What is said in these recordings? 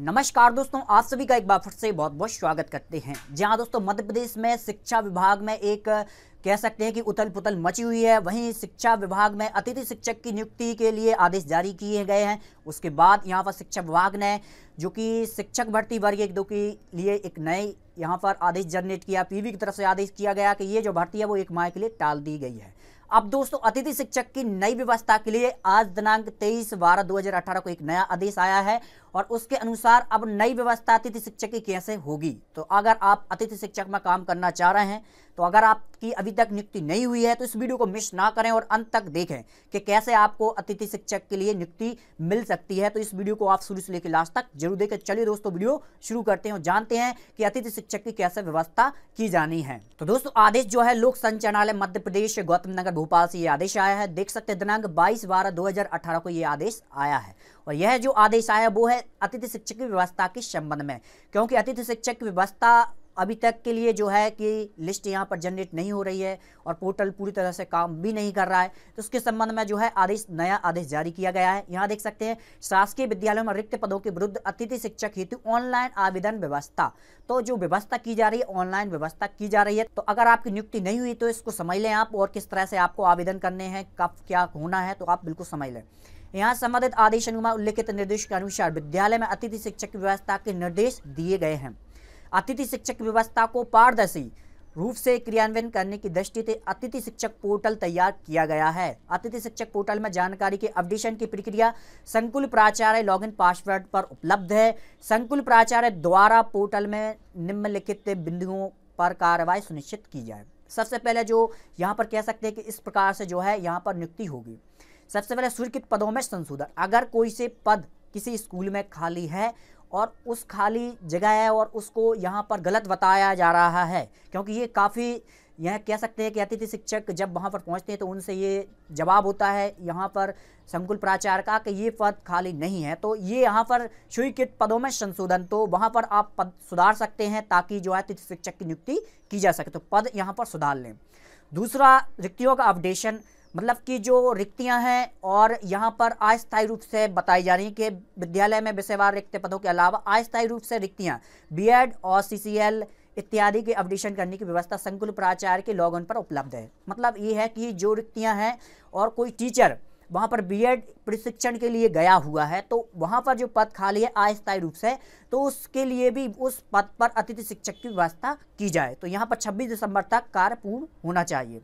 नमस्कार दोस्तों आप सभी का एक बार फिर से बहुत बहुत स्वागत करते हैं जहां दोस्तों मध्य प्रदेश में शिक्षा विभाग में एक कह सकते हैं कि उथल पुथल मची हुई है वहीं शिक्षा विभाग में अतिथि शिक्षक की नियुक्ति के लिए आदेश जारी किए गए हैं उसके बाद यहाँ पर शिक्षा विभाग ने जो कि शिक्षक भर्ती वर्ग एक दो के लिए एक नए यहाँ पर आदेश जनरेट किया पीवी की तरफ से आदेश किया गया कि ये जो भर्ती है वो एक माह के लिए टाल दी गई है अब दोस्तों अतिथि शिक्षक की नई व्यवस्था के लिए आज दिनांक 23 बारह 2018 को एक नया आदेश आया है और उसके अनुसार अब नई व्यवस्था अतिथि शिक्षक की कैसे होगी तो अगर आप अतिथि शिक्षक में काम करना चाह रहे हैं तो अगर आपकी अभी तक नियुक्ति नहीं हुई है तो इस वीडियो को मिस ना करें और अंत तक देखें कि कैसे आपको अतिथि शिक्षक के लिए नियुक्ति मिल सकती है तो इस वीडियो को आप शुरू से लेकर लास्ट तक जरूर देखें चलिए दोस्तों वीडियो शुरू करते हैं और जानते हैं कि अतिथि शिक्षक की कैसे व्यवस्था की जानी है तो दोस्तों आदेश जो है लोक संचालनालय मध्य प्रदेश गौतम नगर भोपाल से ये आदेश आया है देख सकते हैं दिनांक बाईस बारह दो को ये आदेश आया है और यह जो आदेश आया वो है अतिथि शिक्षक की व्यवस्था के संबंध में क्योंकि अतिथि शिक्षक की व्यवस्था अभी तक के लिए जो है कि लिस्ट यहाँ पर जनरेट नहीं हो रही है और पोर्टल पूरी तरह से काम भी नहीं कर रहा है तो उसके संबंध में जो है आदेश नया आदेश जारी किया गया है यहाँ देख सकते हैं शासकीय विद्यालयों में रिक्त पदों के विरुद्ध अतिथि शिक्षक हेतु ऑनलाइन आवेदन व्यवस्था तो जो व्यवस्था की जा रही है ऑनलाइन व्यवस्था की जा रही है तो अगर आपकी नियुक्ति नहीं हुई तो इसको समझ लें आप और किस तरह से आपको आवेदन करने हैं कब क्या होना है तो आप बिल्कुल समझ लें यहाँ संबंधित आदेश अनुमान उल्लेखित निर्देश के अनुसार विद्यालय में अतिथि शिक्षक व्यवस्था के निर्देश दिए गए हैं अतिथि शिक्षक व्यवस्था को पारदर्शी रूप से क्रियान्वयन करने की दृष्टि से अतिथि शिक्षक पोर्टल तैयार किया गया है अतिथि शिक्षक पोर्टल में जानकारी के अपडेशन की प्रक्रिया संकुल प्राचार्य लॉगिन पासवर्ड पर उपलब्ध है संकुल प्राचार्य द्वारा पोर्टल में निम्नलिखित बिंदुओं पर कार्रवाई सुनिश्चित की जाए सबसे पहले जो यहाँ पर कह सकते हैं कि इस प्रकार से जो है यहाँ पर नियुक्ति होगी सबसे पहले स्वीकृत पदों में संशोधन अगर कोई से पद किसी स्कूल में खाली है और उस खाली जगह है और उसको यहाँ पर गलत बताया जा रहा है क्योंकि ये काफ़ी यह कह सकते हैं कि अतिथि शिक्षक जब वहाँ पर पहुँचते हैं तो उनसे ये जवाब होता है यहाँ पर संकुल प्राचार्य का कि ये पद खाली नहीं है तो ये यहाँ पर स्वीकृत पदों में संशोधन तो वहाँ पर आप पद सुधार सकते हैं ताकि जो है अतिथि शिक्षक की नियुक्ति की जा सके तो पद यहाँ पर सुधार लें दूसरा रिक्तियों का अपडेशन मतलब कि जो रिक्तियां हैं और यहाँ पर अस्थायी रूप से बताई जा रही हैं कि विद्यालय में विषयवार रिक्त पदों के अलावा अस्थायी रूप से रिक्तियां बीएड और सीसीएल इत्यादि के अपडेशन करने की व्यवस्था संकुल प्राचार्य के लॉग पर उपलब्ध है मतलब ये है कि जो रिक्तियाँ हैं और कोई टीचर वहाँ पर एड प्रशिक्षण के लिए गया हुआ है तो वहाँ पर जो पद खाली है अस्थायी रूप से तो उसके लिए भी उस पद पर अतिथि शिक्षक की व्यवस्था की जाए तो यहाँ पर 26 दिसंबर तक कार्य पूर्ण होना चाहिए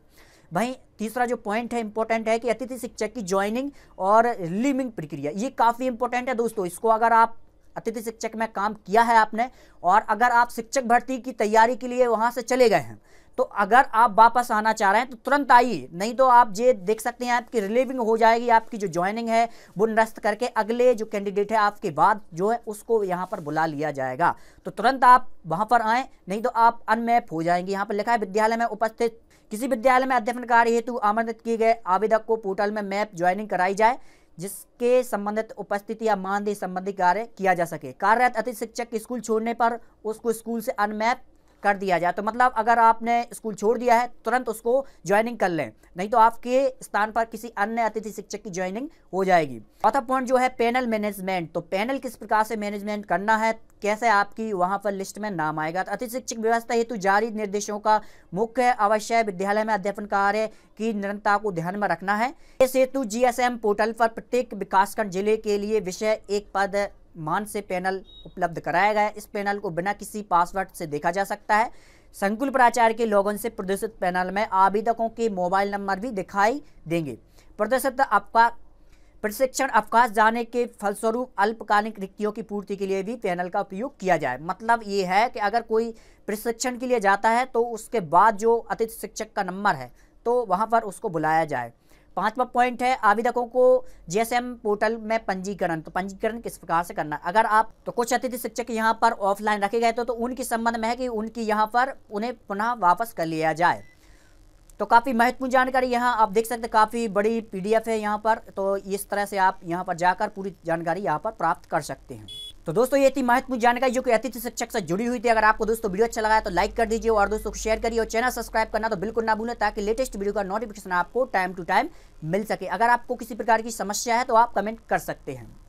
भाई तीसरा जो पॉइंट है इंपॉर्टेंट है कि अतिथि शिक्षक की ज्वाइनिंग और लिविंग प्रक्रिया ये काफ़ी इंपॉर्टेंट है दोस्तों इसको अगर आप अतिथि शिक्षक में काम किया है आपने और अगर आप शिक्षक भर्ती की तैयारी के लिए वहां से चले गए हैं तो अगर आप वापस आना चाह रहे हैं तो तुरंत आइए नहीं तो आप ये देख सकते हैं आपकी रिलीविंग हो जाएगी आपकी जो ज्वाइनिंग है वो निरस्त करके अगले जो कैंडिडेट है आपके बाद जो है उसको यहाँ पर बुला लिया जाएगा तो तुरंत आप वहाँ पर आए नहीं तो आप अनमैप हो जाएंगे यहाँ पर लिखा है विद्यालय में उपस्थित किसी विद्यालय में अध्यापन कार्य हेतु आमंत्रित किए गए आवेदक को पोर्टल में मैप ज्वाइनिंग कराई जाए जिसके संबंधित उपस्थिति या मानदेय संबंधी कार्य किया जा सके कार्यरत अतिथि शिक्षक स्कूल छोड़ने पर उसको स्कूल से अनमैप कर दिया जाए तो मतलब अगर आपने स्कूल छोड़ दिया है तुरंत उसको ज्वाइनिंग कर लें नहीं तो आपके स्थान पर किसी अन्य अतिथि शिक्षक की ज्वाइनिंग हो जाएगी चौथा पॉइंट जो है पैनल मैनेजमेंट तो पैनल किस प्रकार से मैनेजमेंट करना है कैसे आपकी वहां पर लिस्ट में नाम आएगा तो अतिथि शिक्षक व्यवस्था हेतु जारी निर्देशों का मुख्य अवश्य विद्यालय में अध्यापन कार्य की निरंतरता को ध्यान में रखना है इस हेतु जीएसएम पोर्टल पर प्रत्येक विकासखंड जिले के लिए विषय एक पद मान से पैनल उपलब्ध कराया गया है इस पैनल को बिना किसी पासवर्ड से देखा जा सकता है संकुल प्राचार्य के लोगों से प्रदर्शित पैनल में आवेदकों के मोबाइल नंबर भी दिखाई देंगे प्रदर्शित आपका प्रशिक्षण अवकाश जाने के फलस्वरूप अल्पकालिक रिक्तियों की पूर्ति के लिए भी पैनल का उपयोग किया जाए मतलब ये है कि अगर कोई प्रशिक्षण के लिए जाता है तो उसके बाद जो अतिथि शिक्षक का नंबर है तो वहाँ पर उसको बुलाया जाए पांचवा पॉइंट है आवेदकों को जीएसएम पोर्टल में पंजीकरण तो पंजीकरण किस प्रकार से करना अगर आप तो कुछ अतिथि शिक्षक यहाँ पर ऑफलाइन रखे गए तो, तो उनके संबंध में है कि उनकी यहाँ पर उन्हें पुनः वापस कर लिया जाए तो काफ़ी महत्वपूर्ण जानकारी यहाँ आप देख सकते हैं काफ़ी बड़ी पीडीएफ है यहाँ पर तो इस तरह से आप यहाँ पर जाकर पूरी जानकारी यहाँ पर प्राप्त कर सकते हैं तो दोस्तों ये थी महत्वपूर्ण जानकारी जो कि अतिथि शिक्षक से जुड़ी हुई थी अगर आपको दोस्तों वीडियो अच्छा लगा तो लाइक कर दीजिए और दोस्तों को शेयर करिए और चैनल सब्सक्राइब करना तो बिल्कुल ना भूलें ताकि लेटेस्ट वीडियो का नोटिफिकेशन आपको टाइम टू टाइम मिल सके अगर आपको किसी प्रकार की समस्या है तो आप कमेंट कर सकते हैं